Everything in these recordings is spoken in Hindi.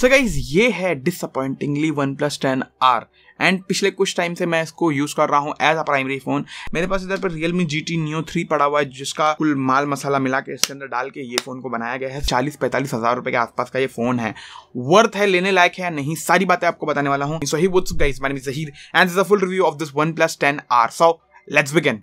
सो गाइज ये है disappointingly OnePlus ten R एंड पिछले कुछ टाइम से मैं इसको यूज कर रहा हूँ एज अ प्राइमरी फोन मेरे पास इधर पर Realme G T Neo three पड़ा हुआ है जिसका कुल माल मसाला मिला के इसके अंदर डाल के ये फोन को बनाया गया है चालीस पैंतालीस हजार रुपए के आसपास का ये फोन है वर्थ है लेने लायक है या नहीं सारी बातें आपको बताने वाला हूँ so he woods guys my name is Zaheer and is a full review of this OnePlus ten R so let's begin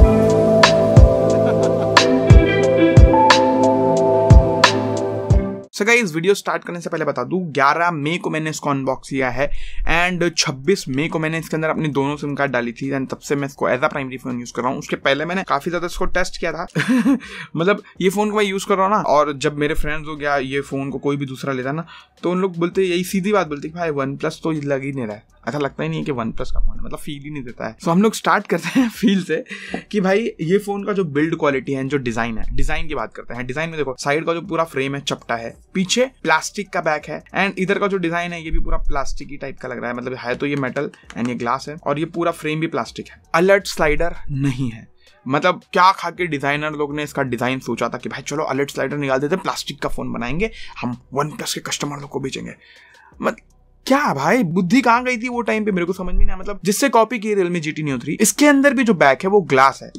so guys इस वीडियो स्टार्ट करने से पहले बता दूं 11 मई को मैंने इसको अनबॉक्स किया है एंड 26 मई को मैंने इसके अंदर अपने दोनों सिम कार्ड डाली थी एंड तब से मैं इसको as a primary phone use कर रहा हूँ उसके पहले मैंने काफ़ी ज़्यादा इसको टेस्ट किया था मतलब ये फ़ोन को मैं यूज़ कर रहा हूँ ना और जब मेरे फ्रेंड्स हो गया ये फ़ोन को कोई भी दूसरा लेता ना तो उन लोग बोलते यही सीधी बात बोलते भाई वन प्लस तो लग ही नहीं रहा है ऐसा लगता ही नहीं है कि वन प्लस का फ़ोन है मतलब फील ही नहीं देता है सो so, हम लोग स्टार्ट करते हैं फील से कि भाई ये फ़ोन का जो बिल्ड क्वालिटी है जो डिज़ाइन है डिज़ाइन की बात करते हैं डिज़ाइन में देखो साइड का जो पूरा फ्रेम है चपटा है पीछे प्लास्टिक का बैक है एंड इधर का जो डिजाइन है ये भी पूरा प्लास्टिक ही टाइप का लग रहा है मतलब है तो ये मेटल एंड ये ग्लास है और ये पूरा फ्रेम भी प्लास्टिक है अलर्ट स्लाइडर नहीं है मतलब क्या खा के डिजाइनर लोग ने इसका डिजाइन सोचा था कि भाई चलो अलर्ट स्लाइडर निकाल देते प्लास्टिक का फोन बनाएंगे हम वन प्लस के कस्टमर लोग को बेचेंगे मतलब क्या भाई बुद्धि कहाँ गई थी वो टाइम पे मेरे को समझ में नहीं आया मतलब जिससे कॉपी की Realme G T Neo three इसके अंदर भी जो बैक है वो ग्लास है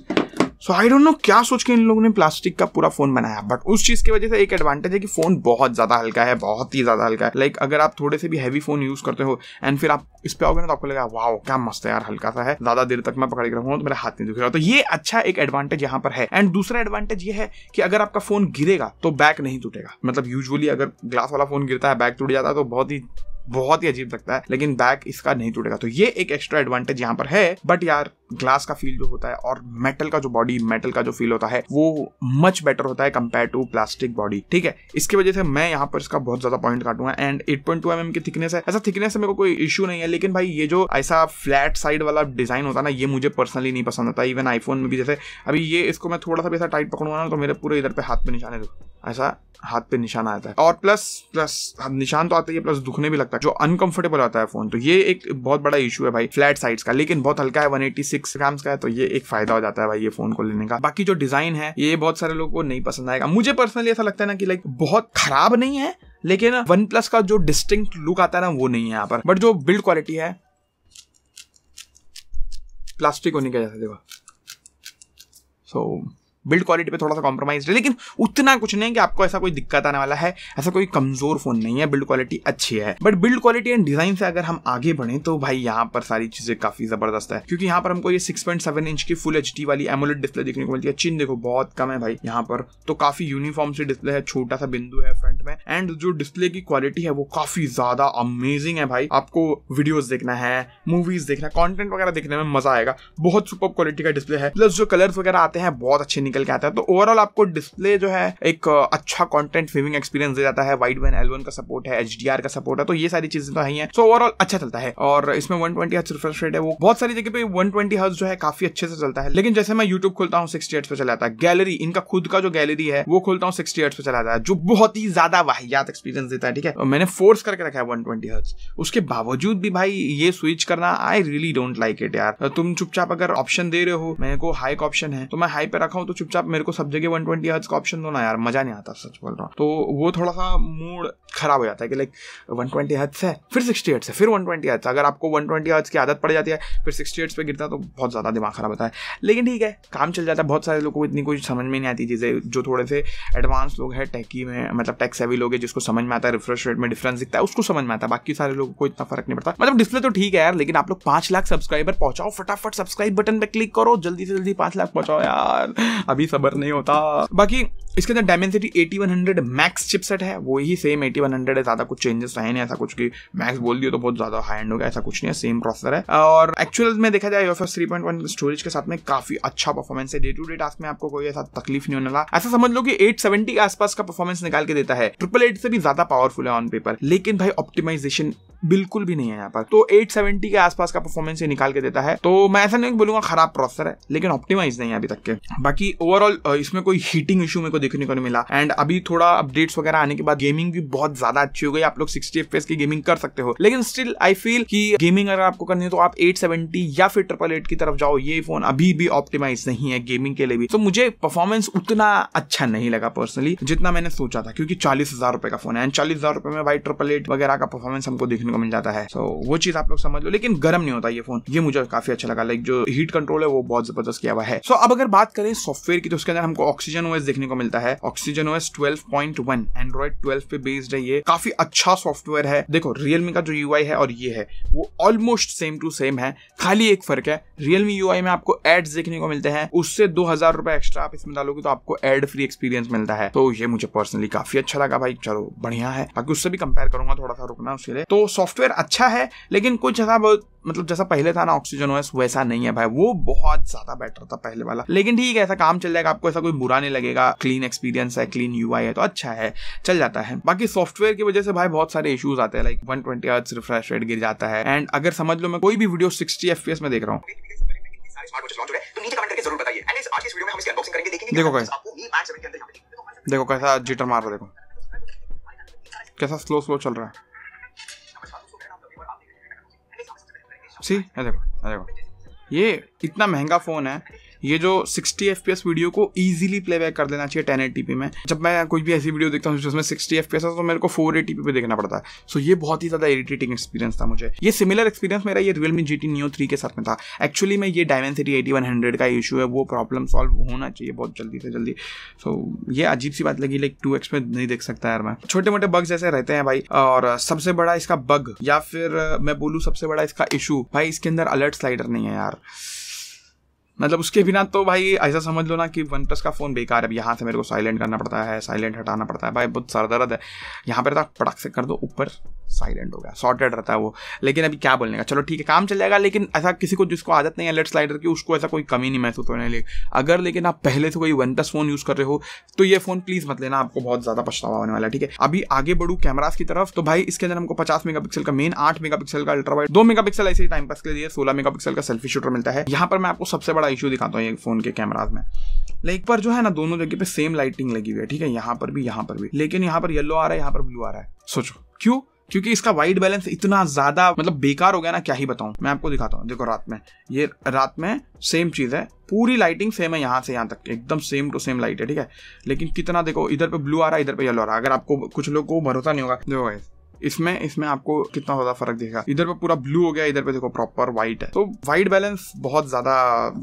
सो आई डोंट नो क्या सोच के इन लोगों ने प्लास्टिक का पूरा फोन बनाया बट उस चीज की वजह से एक एडवांटेज है कि फोन बहुत ज्यादा हल्का है बहुत ही ज्यादा हल्का है लाइक like, अगर आप थोड़े से भी हैवी फोन यूज करते हो एंड फिर आप इस पे आओगे ना तो आपको लगेगा वाह क्या मस्त है यार हल्का सा है ज्यादा देर तक मैं पकड़ के रहूंगा तो मेरा हाथ नहीं दुख रहा तो ये अच्छा एक एडवांटेज यहाँ पर है एंड दूसरा एडवांटेज ये है कि अगर आपका फोन गिरेगा तो बैक नहीं टूटेगा मतलब यूजली अगर ग्लास वाला फोन गिरता है बैक टूट जाता है तो बहुत ही बहुत ही अजीब लगता है लेकिन बैक इसका नहीं टूटेगा तो ये एक एक्स्ट्रा एडवांटेज यहाँ पर है बट यार ग्लास का फील जो होता है और मेटल का जो बॉडी मेटल का जो फील होता है वो मच बेटर होता है कंपेयर टू प्लास्टिक बॉडी ठीक है इसकी वजह से मैं यहाँ पर इसका बहुत ज्यादा पॉइंट काटूंगा and eight point two M M की थिकनेस है ऐसा थिकनेस से मेरे को कोई इशू नहीं है लेकिन भाई ये जो ऐसा फ्लैट साइड वाला डिजाइन होता है ना ये मुझे पर्सनली नहीं पसंद आता इवन आईफोन में भी जैसे अभी ये इसको मैं थोड़ा सा ऐसा टाइट पकड़ूंगा ना तो मेरे पूरे इधर पे हाथ पे निशाने ऐसा हाथ पे निशान आता है और प्लस प्लस निशान तो आता है प्लस दुखने भी लगता है जो अनकंफर्टेबल आता है फोन तो ये एक बहुत बड़ा इशू है भाई फ्लैट साइड्स का लेकिन बहुत हल्का है 186 सिक्स ग्राम का है तो ये एक फायदा हो जाता है भाई ये फोन को लेने का बाकी जो डिजाइन है ये बहुत सारे लोगों को नहीं पसंद आएगा मुझे पर्सनली ऐसा लगता है ना कि लाइक बहुत खराब नहीं है लेकिन वन प्लस का जो डिस्टिंग लुक आता है ना वो नहीं है यहाँ पर बट जो बिल्ड क्वालिटी है प्लास्टिक होने का जैसा देखो सो so, बिल्ड क्वालिटी पे थोड़ा सा कॉम्प्रोमाइज है लेकिन उतना कुछ नहीं कि आपको ऐसा कोई दिक्कत आने वाला है ऐसा कोई कमजोर फोन नहीं है बिल्ड क्वालिटी अच्छी है but build quality and design से अगर हम आगे बढ़े तो भाई यहाँ पर सारी चीजें काफी जबरदस्त है क्योंकि यहाँ पर हमको ये सिक्स पॉइंट सेवन इंच की फुल एच डी वाली एमोलेट डिस्प्ले देखने को मिलती है चीन देखो बहुत कम है भाई यहाँ पर तो काफी यूनिफॉर्म सी डिस्प्ले है छोटा सा बिंदु है फ्रंट में एंड जो डिस्प्ले की क्वालिटी है वो काफी ज्यादा अमेजिंग है भाई आपको वीडियोज देखना है मूवीज देखना है कॉन्टेंट वगैरह देखने में मजा आएगा बहुत सुपर क्वालिटी का डिस्प्ले है प्लस जो कलर्स वगैरह आते हैं बहुत अच्छे निकल के आता है तो ओवरऑल आपको डिस्प्ले जो है एक अच्छा कॉन्टेंट व्यूविंग एक्सपीरियंस दे जाता है वाइड वन एल का सपोर्ट है एच का सपोर्ट है तो ये सारी चीजें तो है सो ओवरऑल अच्छा चलता है और इसमें one twenty hertz refresh rate है वो बहुत सारी जगह पे वन ट्वेंटी जो है काफी अच्छे से चलता है लेकिन जैसे मैं यूट्यूब खोलता हूँ सिक्सटी एट्स पे चलाता है गैलरी इनका खुद का जो गैलरी है वो खोलता हूँ सिक्सटी एट्स पे चलाता है जो बहुत ही ज्यादा वाहियात एक्सपीरियंस देता है ठीक है मैंने फोर्स करके रखा है वन ट्वेंटी उसके बावजूद भी भाई ये स्विच करना I really don't like it यार तुम चुपचाप अगर ऑप्शन दे रहे हो मेरे को हाई ऑप्शन है तो मैं हाई पे रखा हूँ तो चुपचाप मेरे को सब जगह वन ट्वेंटी का ऑप्शन दो ना यार मजा नहीं आता सच बोल रहा हूँ तो वो थोड़ा सा मूड खराब हो जाता है कि लाइक वन ट्वेंटी है फिर सिक्सटी हर्ट्स है फिर वन ट्वेंटी हर्ट्स अगर आपको वन ट्वेंटी की आदत पड़ जाती है फिर सिक्सटी हर्ट्स पर गिरता है तो बहुत ज़्यादा दिमाग खराब होता है लेकिन ठीक है काम चल जाता है बहुत सारे लोगों को इतनी कुछ समझ में नहीं आती चीज़ें जो थोड़े से एडवांस लोग हैं टैकी में मतलब टैक्स सेवी लोग हैं जिसको समझ में आता है रिफ्रेश रेट में डिफरेंस दिखता है उसको समझ में आता है बाकी सारे लोगों को इतना फर्क नहीं पड़ता मतलब डिस्प्ले तो ठीक है यार लेकिन आप लोग पाँच लाख सब्सक्राइबर पहुंचाओ फटाफट सब्सक्राइब बटन पर क्लिक करो जल्दी से जल्दी पाँच लाख पहुंचाओ यार अभी सबर नहीं होता बाकी इसके अंदर डायमेंसिटी 8100 मैक्स चिपसेट है वही सेम 8100 है ज़्यादा कुछ चेंजेस है नहीं ऐसा कुछ कि मैक्स बोल दियो तो बहुत ज़्यादा हाई एंड हो गया ऐसा कुछ नहीं है सेम प्रोसेसर है और एक्चुअल में देखा जाए ऑफ यूएफएस 3.1 स्टोरेज के साथ में काफ़ी अच्छा परफॉर्मेंस है डे टू डे टास्क में आपको कोई ऐसा तकलीफ नहीं होने वाला ऐसा समझ लो कि एट के आसपास का परफॉर्मेंस निकाल के देता है ट्रिपल एट से भी ज़्यादा पावरफुल है ऑन पेपर लेकिन भाई ऑप्टिमाइजेशन बिल्कुल भी नहीं है यहाँ पर तो 870 के आसपास का परफॉर्मेंस ये निकाल के देता है तो मैं ऐसा नहीं बोलूंगा खराब प्रोसेसर है लेकिन ऑप्टिमाइज नहीं है अभी तक के बाकी ओवरऑल इसमें कोई हीटिंग इशू मेरे को देखने को नहीं मिला एंड अभी थोड़ा अपडेट्स वगैरह आने के बाद गेमिंग भी बहुत ज्यादा अच्छी हो गई आप लोग सिक्सटी एफ की गेमिंग कर सकते हो लेकिन स्टिल आई फील की गेमिंग अगर आपको करनी है तो आप एट या फिर ट्रिपल की तरफ जाओ ये फोन अभी भी ऑप्टिमाइज नहीं है गेमिंग के लिए भी तो मुझे परफॉर्मेंस उतना अच्छा नहीं लगा पर्सनली जितना मैंने सोचा था क्योंकि चालीस हजार रुपए का फोन है एंड चालीस हजार रुपए में वाइट ट्रिपल एट वगैरह का परफॉर्मेंस हमको देखने देखने को मिल जाता है सो so, वो चीज आप लोग समझ लो लेकिन गर्म नहीं होता ये फोन ये मुझे काफी अच्छा लगा लाइक जो हीट कंट्रोल है वो बहुत जबरदस्त किया हुआ है सो so, अब अगर बात करें सॉफ्टवेयर की तो उसके अंदर हमको ऑक्सीजन ओएस देखने को मिलता है oxygen OS twelve point one Android twelve पे बेस्ड है ये काफी अच्छा सॉफ्टवेयर है देखो रियलमी का जो यू है और ये है वो ऑलमोस्ट सेम टू सेम है खाली एक फर्क है रियलमी यू में आपको एड्स देखने को मिलते हैं उससे दो हजार रुपए एक्स्ट्रा आप इसमें डालोगे तो आपको एड फ्री एक्सपीरियंस मिलता है तो ये मुझे पर्सनली काफी अच्छा लगा भाई चलो बढ़िया है बाकी उससे भी कंपेयर करूंगा थोड़ा सा रुकना उसके लिए तो सॉफ्टवेयर अच्छा है लेकिन कुछ ऐसा मतलब जैसा पहले था ना ऑक्सीजन ओएस वैसा नहीं है भाई वो बहुत ज्यादा बेटर था पहले वाला लेकिन ठीक है ऐसा काम चल जाएगा आपको ऐसा कोई बुरा नहीं लगेगा क्लीन एक्सपीरियंस है क्लीन यू है तो अच्छा है चल जाता है बाकी सॉफ्टवेयर की वजह से भाई बहुत सारे इशूज आते हैं like one twenty refresh rate गिर जाता है एंड अगर समझ लो मैं कोई भी वीडियो सिक्सटी एफ में देख रहा हूँ देखो कैसे देखो कैसा जिटर मार रहा देखो कैसा स्लो स्लो चल रहा है सी देखो देखो ये इतना महंगा फ़ोन है ये जो 60 एफ वीडियो को इजीली प्लेबैक कर देना चाहिए 1080p में जब मैं कोई भी ऐसी वीडियो देखता हूँ जिसमें 60 एफ है तो मेरे को 480p पे देखना पड़ता है सो so, ये बहुत ही ज़्यादा इरिटेटिंग एक्सपीरियंस था मुझे ये सिमिलर एक्सपीरियंस मेरा ये रियलमी जी टी थ्री के साथ में था एक्चुअली में ये Dimensity eighty one hundred का इशू है वो प्रॉब्लम सॉल्व होना चाहिए बहुत जल्दी से जल्दी सो so, ये अजीब सी बात लगी लाइक टू एक्स में नहीं देख सकता यार मैं छोटे मोटे बग्स ऐसे रहते हैं भाई और सबसे बड़ा इसका बग या फिर मैं बोलूँ सबसे बड़ा इसका इशू भाई इसके अंदर अलर्ट स्लाइडर नहीं है यार मतलब उसके बिना तो भाई ऐसा समझ लो ना कि वन प्लस का फ़ोन बेकार है अब यहाँ से मेरे को साइलेंट करना पड़ता है साइलेंट हटाना पड़ता है भाई बहुत सर दर्द है यहाँ पर था पटक से कर दो ऊपर साइलेंट हो गया सॉर्टेड रहता है वो लेकिन अभी क्या बोलने का चलो ठीक है काम चल जाएगा लेकिन ऐसा किसी को जिसको आदत नहीं है लेट स्लाइडर की उसको ऐसा कोई कमी नहीं महसूस होने लगी अगर लेकिन आप पहले से कोई वन प्लस फ़ोन यूज़ कर रहे हो तो ये फ़ोन प्लीज़ मत लेना आपको बहुत ज़्यादा पछतावा होने वाला है ठीक है अभी आगे बढ़ू कैमराज की तरफ तो भाई इसके अंदर हमको पचास मेगा का मेन आठ मेगा का अल्ट्रा वाइड दो पिक्सल ऐसे ही टाइम पास के लिए सोलह मेगा का सेल्फी शूटर मिलता है यहाँ पर मैं आपको सबसे बड़ा बड़ा इशू दिखाता हूँ ये फ़ोन के कैमराज में लाइक पर जो है ना दोनों जगह पे सेम लाइटिंग लगी हुई है ठीक है यहाँ पर भी यहाँ पर भी लेकिन यहाँ पर येलो आ रहा है यहाँ पर ब्लू आ रहा है सोचो क्यों क्योंकि इसका वाइट बैलेंस इतना ज्यादा मतलब बेकार हो गया ना क्या ही बताऊं मैं आपको दिखाता हूँ देखो रात में ये रात में सेम चीज है पूरी लाइटिंग सेम है यहाँ से यहाँ तक एकदम सेम टू सेम लाइट है ठीक है लेकिन कितना देखो इधर पे ब्लू आ रहा है इधर पे येलो आ रहा है अगर आपको कुछ लोग को भरोसा नहीं होगा देखो इसमें इसमें आपको कितना ज्यादा फर्क दिखेगा इधर पे पूरा ब्लू हो गया इधर पे देखो प्रॉपर व्हाइट है तो व्हाइट बैलेंस बहुत ज्यादा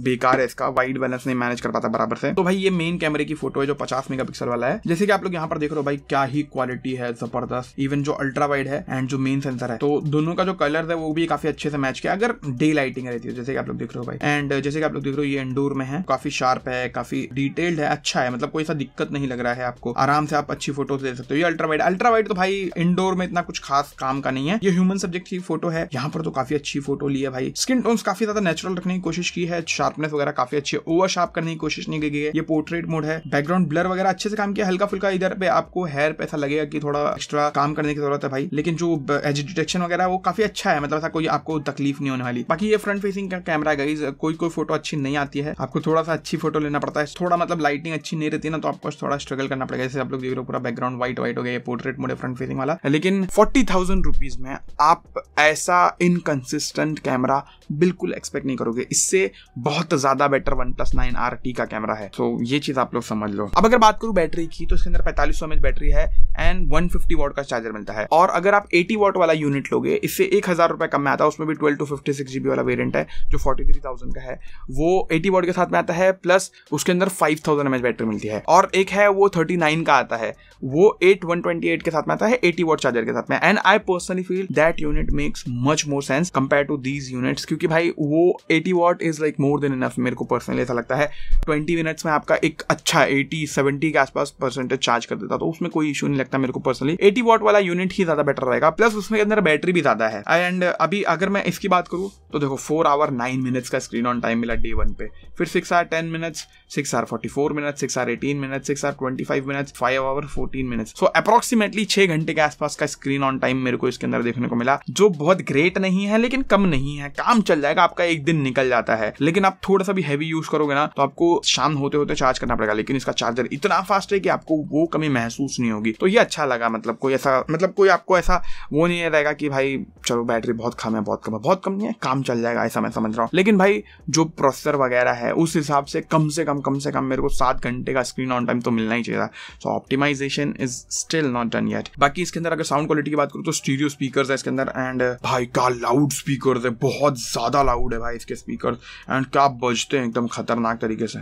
बेकार है इसका व्हाइट बैलेंस नहीं मैनेज कर पाता बराबर से तो भाई ये मेन कैमरे की फोटो है जो पचास मेगा वाला है जैसे कि आप लोग यहाँ पर देख रहे हो भाई क्या ही क्वालिटी है जबरदस्त इवन जो अल्ट्रा वाइड है एंड जो मेन सेंसर है तो दोनों का जो कलर है वो भी काफी अच्छे से मैच किया अगर डे लाइटिंग रहती है जैसे कि आप लोग देख रहे हो भाई एंड जैसे कि आप लोग देख रहे हो ये इंडोर में है काफी शार्प है काफी डिटेल्ड है अच्छा है मतलब कोई सा दिक्कत नहीं लग रहा है आपको आराम से आप अच्छी फोटो दे सकते हो ये अल्ट्रा वाइड अल्ट्रा वाइड तो भाई इंडोर में इतना कुछ खास काम का नहीं है ये ह्यूमन सब्जेक्ट की फोटो है यहाँ पर तो काफी अच्छी फोटो ली है भाई स्किन टोन्स काफी ज्यादा नेचुरल रखने की कोशिश की है शार्पनेस वगैरह काफी अच्छी है ओवर शार्प करने की कोशिश नहीं की गई है ये पोर्ट्रेट मोड है बैकग्राउंड ब्लर वगैरह अच्छे से काम किया हल्का फुल्का इधर पे आपको हेयर पे ऐसा लगेगा कि थोड़ा एक्स्ट्रा काम करने की जरूरत है भाई लेकिन जो एज डिटेक्शन वगैरह वो काफी अच्छा है मतलब ऐसा कोई आपको तकलीफ नहीं होने वाली बाकी ये फ्रंट फेसिंग का कैमरा गाइज कोई कोई फोटो अच्छी नहीं आती है आपको थोड़ा सा अच्छी फोटो लेना पड़ता है थोड़ा मतलब लाइटिंग अच्छी नहीं रहती ना तो आपको थोड़ा स्ट्रगल करना पड़ेगा जैसे आप लोग देख रहे हो पूरा बैकग्राउंड व्हाइट व्हाइट हो गया पोर्ट्रेट मोड फ्रंट फेसिंग वाला लेकिन फोर्टी थाउजेंड रुपीज़ में आप ऐसा इनकन्सिस्टेंट कैमरा बिल्कुल एक्सपेक्ट नहीं करोगे इससे बहुत ज़्यादा better OnePlus nine R T का कैमरा है तो ये चीज़ आप लोग समझ लो अब अगर बात करूँ बैटरी की तो इसके अंदर पैंतालीस सौ बैटरी है एंड वन फिफ्टी वॉट का चार्जर मिलता है और अगर आप एटी वॉट वाला यूनिट लोगे इससे एक हज़ार रुपये कम में आता है उसमें भी twelve two fifty six G B वाला वेरियंट है जो फोर्टी थ्री थाउजेंड का है वो एटी वॉट के साथ में आता है प्लस उसके अंदर five thousand M H battery मिलती है और एक है वो थर्टी नाइन का आता है वो एट वन ट्वेंटी एट के साथ में आता है एटी वॉट चार्जर के साथ में and I personally feel that unit makes much more sense compare to these units क्योंकि भाई वो eighty watt is like more than enough मेरे को पर्सनली ऐसा लगता है ट्वेंटी मिनट्स में आपका एक अच्छा एटी सेवेंटी के आसपास परसेंटेज चार्ज कर देता तो उसमें कोई इशू नहीं लगता मेरे को पर्सनली एटी वॉट वाला यूनिट ही ज्यादा बेटर रहेगा प्लस उसमें अंदर बैटरी भी ज्यादा है एंड अभी अगर मैं इसकी बात करूँ तो देखो फोर आवर नाइन मिनट्स का स्क्रीन ऑन टाइम मिला डे वन पे फिर six hour ten minutes six hour forty four minutes six hour eighteen minutes six hour twenty five minutes five hour fourteen minutes so approximately छह घंटे के आसपास का स्क्रीन स्क्रीन ऑन टाइम मेरे को इसके अंदर देखने को मिला जो बहुत ग्रेट नहीं है लेकिन कम नहीं है काम चल जाएगा आपका एक दिन निकल जाता है लेकिन आप थोड़ा सा भी हैवी यूज करोगे ना तो आपको शाम होते होते चार्ज करना पड़ेगा लेकिन इसका चार्जर इतना फास्ट है कि आपको वो कमी महसूस नहीं होगी तो ये अच्छा लगा मतलब कोई ऐसा मतलब कोई आपको ऐसा वो नहीं रहेगा कि भाई चलो बैटरी बहुत कम है बहुत कम है बहुत कम नहीं है काम चल जाएगा ऐसा मैं समझ रहा हूँ लेकिन भाई जो प्रोसेसर वगैरह है उस हिसाब से कम से कम कम से कम मेरे को सात घंटे का स्क्रीन ऑन टाइम तो मिलना ही चाहिए था so optimisation is still not done yet बाकी इसके अंदर अगर साउंड क्वालिटी की बात करूँ तो स्टीरियो स्पीकर है इसके अंदर एंड uh, भाई का लाउड स्पीकर है बहुत ज्यादा लाउड है भाई इसके स्पीकर एंड क्या बजते हैं एकदम खतरनाक तरीके से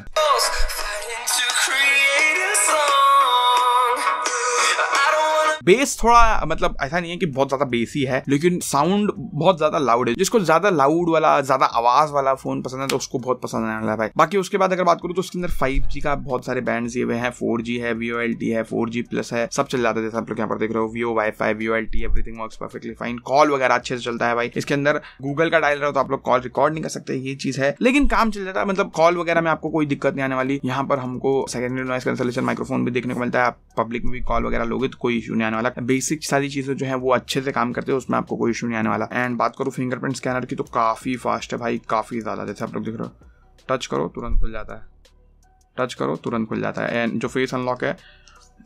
बेस थोड़ा मतलब ऐसा नहीं है कि बहुत ज्यादा बेसी है लेकिन साउंड बहुत ज्यादा लाउड है जिसको ज्यादा लाउड वाला ज्यादा आवाज वाला फोन पसंद है तो उसको बहुत पसंद आने वाला है बाकी उसके बाद अगर बात करूँ तो उसके अंदर फाइव का बहुत सारे बैंड दिए हुए हैं फोर है वीओ है फोर प्लस है सब चल जाता है जैसे आप लोग यहाँ पर देख रहे हो VoWiFi VoLTE everything work perfectly fine call वगैरह अच्छे से चलता है भाई इसके अंदर गूगल का डायल रहा तो आप लोग कॉल रिकॉर्ड नहीं कर सकते ये चीज है लेकिन काम चल जाता है मतलब कॉल वगैरह में आपको कोई दिक्कत नहीं आने वाली यहाँ पर हमको सेकेंडरी नॉइस कैंसलेशन माइक्रोफोन भी देखने को मिलता है आप पब्लिक में भी कॉल वगैरह लोगे तो कोई इशू नहीं आने वाला बेसिक सारी चीजें जो है वो अच्छे से काम करते हैं उसमें आपको कोई इशू नहीं आने वाला एंड बात करूँ फिंगरप्रिंट स्कैनर की तो काफ़ी फास्ट है भाई काफ़ी ज़्यादा जैसे आप लोग देख रहे हो टच करो तुरंत खुल जाता है टच करो तुरंत खुल जाता है एंड जो फेस अनलॉक है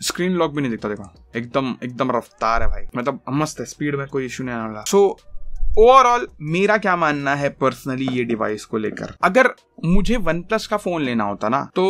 स्क्रीन लॉक भी नहीं दिखता देखो एकदम एकदम रफ्तार है भाई मतलब मस्त है स्पीड में कोई इशू नहीं आने वाला सो so, ओवरऑल मेरा क्या मानना है पर्सनली ये डिवाइस को लेकर अगर मुझे वन प्लस का फोन लेना होता ना तो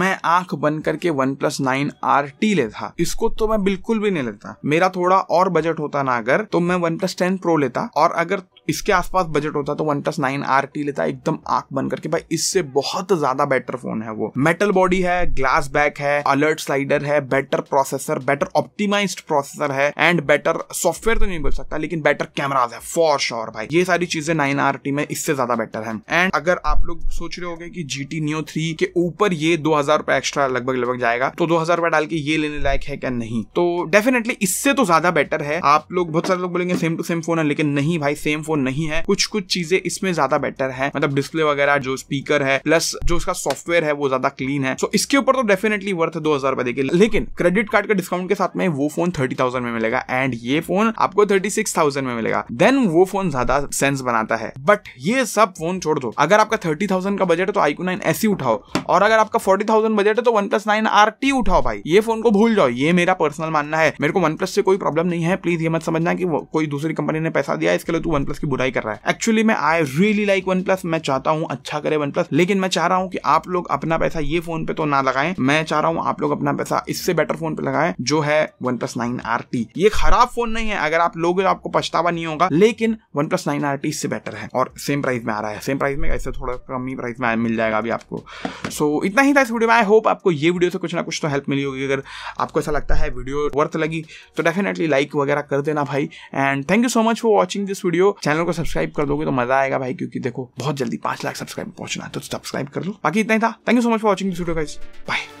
मैं आंख बंद करके OnePlus nine R T लेता इसको तो मैं बिल्कुल भी नहीं लेता मेरा थोड़ा और बजट होता ना अगर तो मैं वन प्लस टेन प्रो लेता और अगर इसके आसपास बजट होता तो OnePlus nine R T लेता एकदम आंख बन करके भाई इससे बहुत ज्यादा बेटर फोन है वो मेटल बॉडी है ग्लास बैक है अलर्ट स्लाइडर है better processor better optimise processor है एंड बेटर सॉफ्टवेयर तो नहीं बोल सकता लेकिन बेटर कैमराज है फॉर श्योर भाई ये सारी चीजें नाइन आर टी में इससे ज्यादा बेटर है एंड अगर आप लोग सोच रहे हो कि जी टी नियो थ्री के ऊपर ये दो हजार रुपए एक्स्ट्रा लगभग लगभग जाएगा तो दो हजार रुपए डाल के ये लेने लायक है क्या नहीं तो डेफिनेटली इससे तो ज्यादा बेटर है आप लोग बहुत सारे लोग बोलेंगे सेम टू सेम फोन है लेकिन नहीं भाई सेम फोन नहीं है कुछ कुछ चीजें इसमें ज्यादा बेटर है मतलब डिस्प्ले वगैरह जो स्पीकर है प्लस जो उसका सॉफ्टवेयर है वो ज्यादा क्लीन है सो so, इसके ऊपर तो डेफिनेटली वर्थ है दो हजार रुपए देखिए लेकिन क्रेडिट कार्ड के डिस्काउंट के साथ में वो फोन थर्टी थाउजेंड में मिलेगा एंड ये फोन आपको थर्टी सिक्स थाउजेंड में मिलेगा देन वो फोन ज्यादा सेंस बनाता है बट ये सब फोन छोड़ दो अगर आपका थर्टी थाउजेंड का बजट है तो आईकू नाइन एसी उठाओ और अगर आपका फोर्टी थाउजेंड बजट है तो OnePlus nine R T उठाओ भाई ये फोन को भूल जाओ ये मेरा पर्सनल मानना है मेरे को वन प्लस से कोई प्रॉब्लम नहीं है प्लीज ये मत समझना कि कोई दूसरी कंपनी ने पैसा दिया इसके लिए तू वन प्लस की की बुराई कर रहा है एक्चुअली मैं I really like OnePlus मैं चाहता हूँ अच्छा करे वन प्लस लेकिन मैं चाह रहा हूँ कि आप लोग अपना पैसा ये फोन पे तो ना लगाए मैं चाह रहा हूँ आप लोग अपना पैसा इससे बेटर फोन पे लगाए जो है OnePlus nine R T ये खराब फोन नहीं है अगर आप लोग आपको पछतावा नहीं होगा लेकिन OnePlus nine R T इससे बेटर है और सेम प्राइस में आ रहा है सेम प्राइस में ऐसे थोड़ा कम ही प्राइस में मिल जाएगा अभी आपको सो so, इतना ही था इस वीडियो में आई होप आपको ये वीडियो से कुछ ना कुछ तो हेल्प मिली होगी अगर आपको ऐसा लगता है वीडियो वर्थ लगी तो डेफिनेटली लाइक वगैरह कर देना भाई and thank you so much for watching this video channel channel को सब्सक्राइब कर दोगे तो मजा आएगा भाई क्योंकि देखो बहुत जल्दी पांच लाख सब्सक्राइब पहुंचना है तो सब्सक्राइब कर लो बाकी इतना ही था thank you so much for watching this video guys bye